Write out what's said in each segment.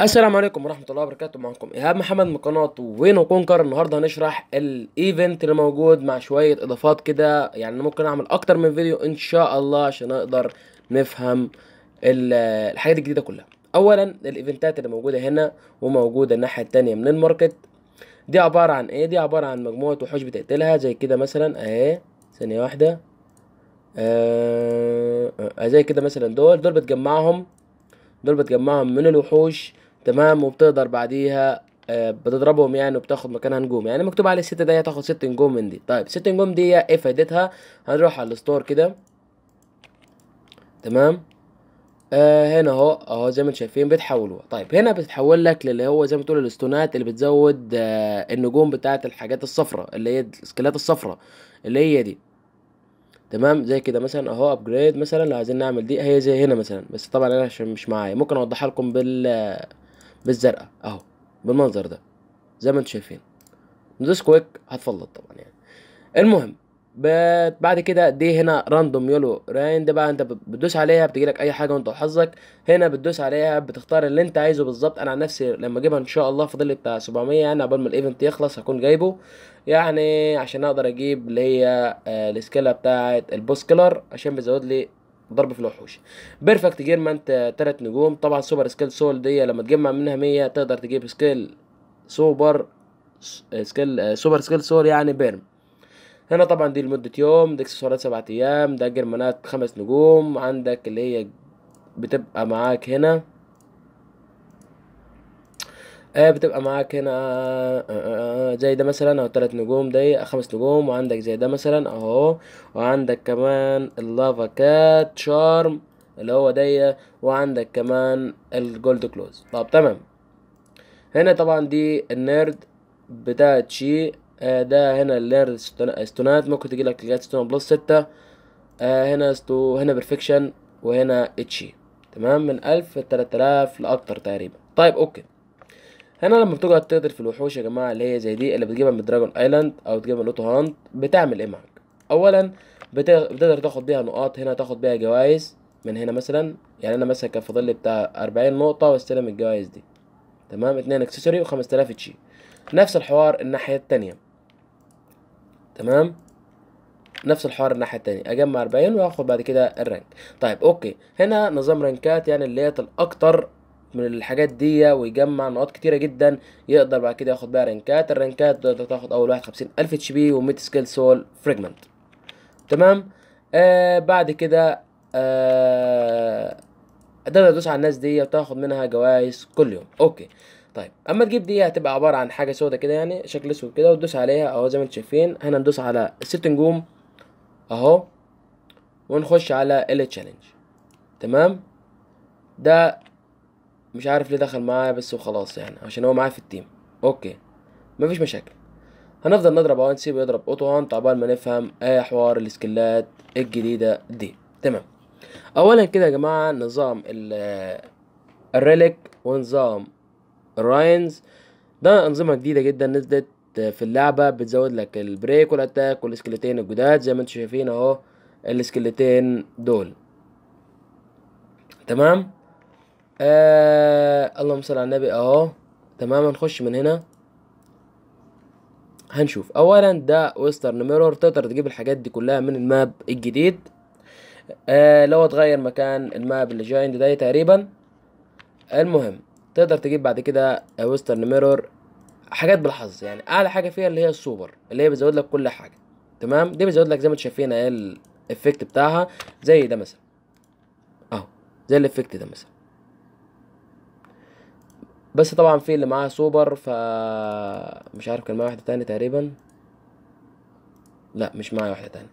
السلام عليكم ورحمه الله وبركاته معكم ايهاب محمد من قناه وين وكونكر النهارده هنشرح الايفنت اللي موجود مع شويه اضافات كده يعني ممكن اعمل اكتر من فيديو ان شاء الله عشان نقدر نفهم الحاجات الجديده كلها اولا الايفنتات اللي موجوده هنا وموجوده الناحيه التانية من الماركت دي عباره عن ايه دي عباره عن مجموعه وحوش بتقتلها زي كده مثلا اهي ثانيه واحده آه, آه،, آه، زي كده مثلا دول دول بتجمعهم دول بتجمعهم من الوحوش تمام وبتقدر بعديها آه، بتضربهم يعني وبتاخد مكانها نجوم يعني مكتوب عليه الستة دي هتاخد ست نجوم من دي طيب ست نجوم دي ايه فايدتها هنروح على الستور كده تمام آه هنا اهو اهو زي ما انتم شايفين بتحولوها طيب هنا بتتحول لك للي هو زي ما تقول الاستونات اللي بتزود آه النجوم بتاعه الحاجات الصفراء اللي هي السكيلات الصفراء اللي هي دي تمام زي كده مثلا اهو ابجريد مثلا لو عايزين نعمل دي هي زي هنا مثلا بس طبعا انا عشان مش معايا ممكن اوضحها لكم بال بالزرقاء اهو بالمنظر ده زي ما انتم شايفين ندوس كويك هتفلط طبعا يعني المهم بعد كده دي هنا راندوم يولو راين ده بقى انت بتدوس عليها بتجيلك اي حاجه وانت وحظك هنا بتدوس عليها بتختار اللي انت عايزه بالظبط انا عن نفسي لما اجيبها ان شاء الله فاضل لي بتاع 700 يعني قبل ما الايفنت يخلص هكون جايبه يعني عشان اقدر اجيب اللي هي آه، السكيله بتاعه البوس كيلر عشان بيزود لي ضرب في الوحوش بيرفكت جيم انت تلات نجوم طبعا سوبر سكيل سول دي لما تجمع منها مية تقدر تجيب سكيل سوبر آه، سكيل آه، سوبر سكيل سول يعني بيرم هنا طبعا دي لمدة يوم دي اكسسوارات سبعة ايام ده جرمانات خمس نجوم عندك اللي هي بتبقى معاك هنا آه بتبقى معاك هنا آه، آه، آه، زي ده مثلا اهو تلات نجوم دي خمس نجوم وعندك زي ده مثلا اهو وعندك كمان اللافا كات شارم اللي هو دي وعندك كمان الجولد كلوز طب تمام هنا طبعا دي النيرد بتاعت شي ده هنا النيرد ستونات ممكن تجي لك لغايه ستون بلس ستة هنا ستو هنا بيرفكشن وهنا اتشي تمام من ألف لتلات آلاف لأكتر تقريبا طيب أوكي هنا لما بتقعد تقدر في الوحوش يا جماعه اللي هي زي دي اللي بتجيبها من دراجون ايلاند او تجيبها من لوتو هانت بتعمل ايه معاك اولا بتقدر تاخد بيها نقاط هنا تاخد بيها جوائز من هنا مثلا يعني انا مثلا كان فاضل لي بتاع 40 نقطه واستلم الجوائز دي تمام اتنين اكسسوري و5000 تشي نفس الحوار الناحيه التانية تمام نفس الحوار الناحيه التانية اجمع 40 واخد بعد كده الرانك طيب اوكي هنا نظام رانكات يعني اللي هي الاكتر من الحاجات دي ويجمع نقاط كتيرة جدا يقدر بعد كده ياخد بقى رنكات الرنكات تقدر تاخد اول واحد خمسين الف اتش بي وميت سكيل سول فريجمنت تمام آه بعد كده آه تقدر تدوس على الناس دي وتاخد منها جوائز كل يوم اوكي طيب اما تجيب دي هتبقى عباره عن حاجه سودا كده يعني شكل اسود كده وتدوس عليها اهو زي ما انتم شايفين هنا ندوس على الست نجوم اهو ونخش على التشالنج تمام ده مش عارف ليه دخل معايا بس وخلاص يعني عشان هو معايا في التيم اوكي مفيش مشاكل هنفضل نضرب اهو نسيبه يضرب اوتو هانت عقبال ما نفهم ايه حوار السكلات الجديده دي تمام اولا كده يا جماعه نظام الريليك ونظام الراينز ده انظمه جديده جدا نزلت في اللعبه بتزود لك البريك والاتاك والسكلتين الجداد زي ما انتم شايفين اهو السكلتين دول تمام آه اللهم صل على النبي اهو تمام نخش من هنا هنشوف اولا ده ويسترن ميرور تقدر تجيب الحاجات دي كلها من الماب الجديد آه لو تغير مكان الماب اللي جايند ده تقريبا المهم تقدر تجيب بعد كده ويسترن ميرور حاجات بالحظ يعني اعلى حاجه فيها اللي هي السوبر اللي هي بتزود لك كل حاجه تمام دي بتزود لك زي ما انتوا شايفين ايه الافكت بتاعها زي ده مثلا اهو زي الافكت ده مثلا بس طبعا في اللي معاه سوبر ف مش عارف كان معاه واحده تانية تقريبا لا مش معايا واحده تانية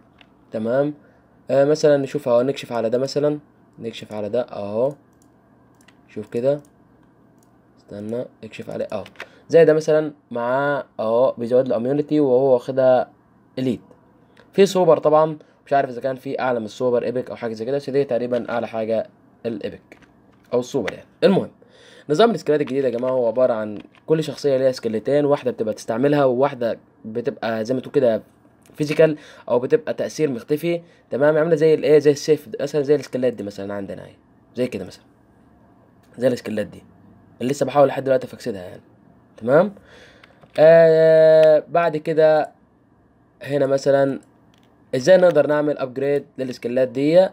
تمام آه مثلا نشوف اهو نكشف على ده مثلا نكشف على ده اهو شوف كده استنى اكشف عليه اهو زي ده مثلا معاه اهو بيزود له اميونيتي وهو واخدها اليت في سوبر طبعا مش عارف اذا كان في اعلى من السوبر ايبك او حاجه زي كده بس دي تقريبا اعلى حاجه الايبك او السوبر يعني المهم نظام الاسكلات الجديد يا جماعه هو عباره عن كل شخصيه ليها سكيلتين واحده بتبقى تستعملها وواحده بتبقى زي ما تقول كده فيزيكال او بتبقى تاثير مختفي تمام عامله زي الايه زي السيف مثلا زي الاسكلات دي مثلا عندنا اهي زي كده مثلا زي الاسكلات دي اللي لسه بحاول لحد دلوقتي افكسدها يعني تمام آه بعد كده هنا مثلا ازاي نقدر نعمل ابجريد للسكيلات دي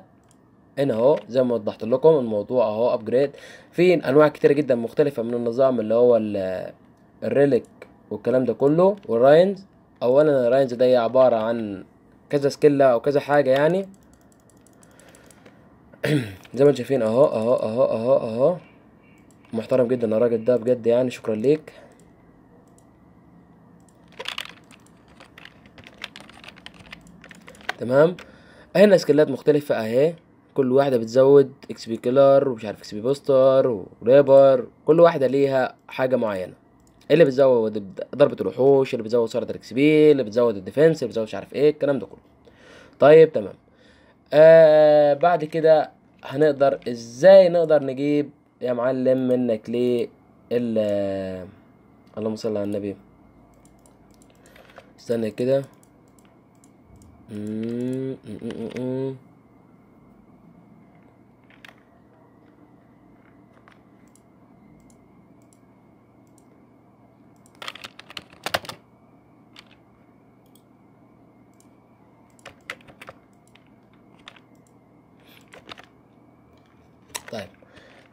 هنا اهو زي ما وضحت لكم الموضوع اهو ابجريد في انواع كتيره جدا مختلفه من النظام اللي هو الريليك والكلام ده كله والراينز اولا الراينز ده هي عباره عن كذا سكيلة او كذا حاجه يعني زي ما انتم شايفين اهو اهو اهو اهو اهو محترم جدا الراجل ده بجد يعني شكرا ليك تمام هنا سكيلات مختلفة اهي كل واحده بتزود اكس بي كيلر ومش عارف اكس بي بوستر وريبر كل واحده ليها حاجه معينه اللي بتزود ضربه الوحوش اللي بتزود سرعه الاكس بي اللي بتزود الديفنس اللي بتزود مش عارف ايه الكلام ده كله طيب تمام آه بعد كده هنقدر ازاي نقدر نجيب يا معلم منك ليه ال آه، اللهم صل على النبي استنى كده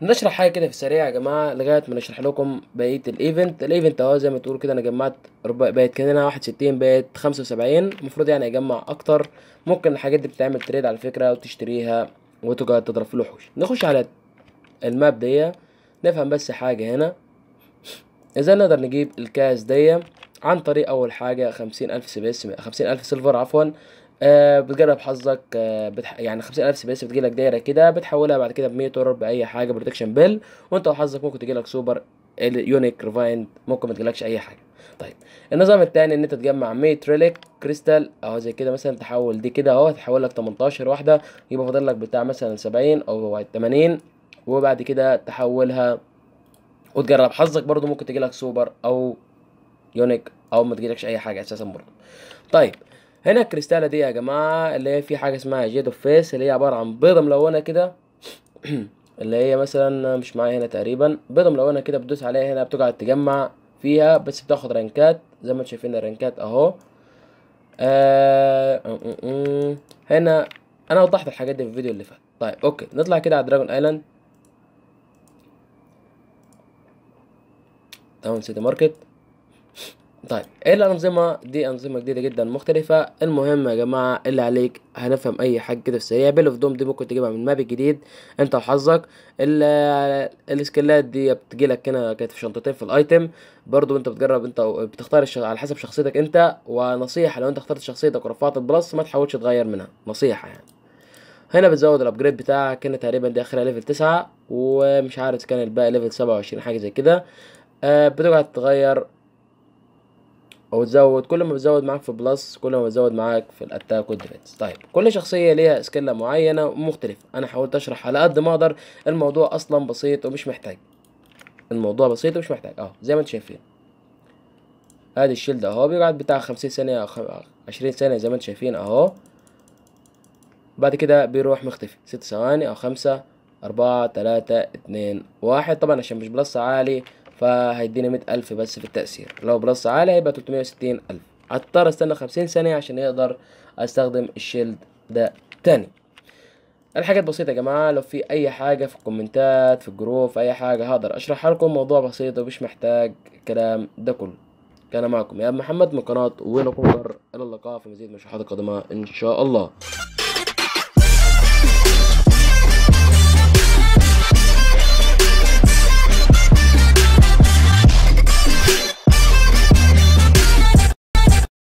نشرح حاجه كده في السريع يا جماعه لغايه ما نشرح لكم بقيه الايفنت الايفنت اهو زي ما تقولوا كده انا جمعت بقت كده 61 بقت 75 المفروض يعني اجمع اكتر ممكن الحاجات دي بتتعمل تريد على فكره وتشتريها وتقعد تضرب في الوحوش نخش على الماب دي نفهم بس حاجه هنا اذا نقدر نجيب الكاس دي عن طريق اول حاجه 50000 سبيس 50000 سيلفر عفوا آه، بتجرب حظك آه، بتح... يعني 50000 سي بي اس بتجيلك دايره كده بتحولها بعد كده ب 100 دولار باي حاجه بروتكشن بيل وانت وحظك ممكن تجيلك سوبر يونيك ريفايند ممكن ما تجيلكش اي حاجه طيب النظام الثاني ان انت تجمع 100 ريليك كريستال اهو زي كده مثلا تحول دي كده اهو تحول لك 18 واحده يبقى فاضل لك بتاع مثلا 70 او 80 وبعد كده تحولها وتجرب حظك برده ممكن تجيلك سوبر او يونيك او ما تجيلكش اي حاجه اساسا برده طيب هنا الكريستالة دي يا جماعة اللي هي في حاجة اسمها جيد اوف فيس اللي هي عبارة عن بيضة ملونة كده اللي هي مثلا مش معايا هنا تقريبا بيضة ملونة كده بتدوس عليها هنا بتقعد تجمع فيها بس بتاخد رانكات زي ما انتم شايفين الرانكات اهو آه هنا انا وضحت الحاجات دي في الفيديو اللي فات طيب اوكي نطلع كده على دراجون ايلاند تاون سيتي ماركت طيب ايه الانظمه دي انظمه جديده جدا مختلفه المهم يا جماعه اللي عليك هنفهم اي حاجه كده في السريع بيل اوف دوم دي ممكن تجيبها من ماب الجديد انت وحظك السكلات دي بتجيلك هنا كانت في شنطتين في الايتم برضو انت بتجرب انت بتختار الش... على حسب شخصيتك انت ونصيحه لو انت اخترت شخصيتك ورفعت البلس ما تحاولش تغير منها نصيحه يعني هنا بتزود الابجريد بتاعك هنا تقريبا دي اخرها ليفل 9 ومش عارف كان الباقي ليفل 27 حاجه زي كده أه بتقعد تغير او تزود كل ما بتزود معاك في بلس كل ما بتزود معاك في الاتاك والديفنس طيب كل شخصيه ليها سكيله معينه ومختلفه انا حاولت اشرح على قد ما اقدر الموضوع اصلا بسيط ومش محتاج الموضوع بسيط ومش محتاج اهو زي ما انتم شايفين ادي الشيلد اهو بيقعد بتاع خمسين ثانيه او عشرين ثانيه زي ما انتم شايفين اهو بعد كده بيروح مختفي ست ثواني او خمسة أربعة تلاتة اتنين واحد طبعا عشان مش بلس عالي فهيدينا مية ألف بس في التأثير لو بلس عالي هيبقى تلتمية وستين ألف هضطر استنى خمسين ثانية عشان يقدر استخدم الشيلد ده تاني الحاجات بسيطة يا جماعة لو في أي حاجة في الكومنتات في الجروب في أي حاجة هقدر أشرحها لكم موضوع بسيط ومش محتاج كلام ده كله كان معكم يا محمد من قناة وينكوبر إلى اللقاء في مزيد من الشروحات القادمة إن شاء الله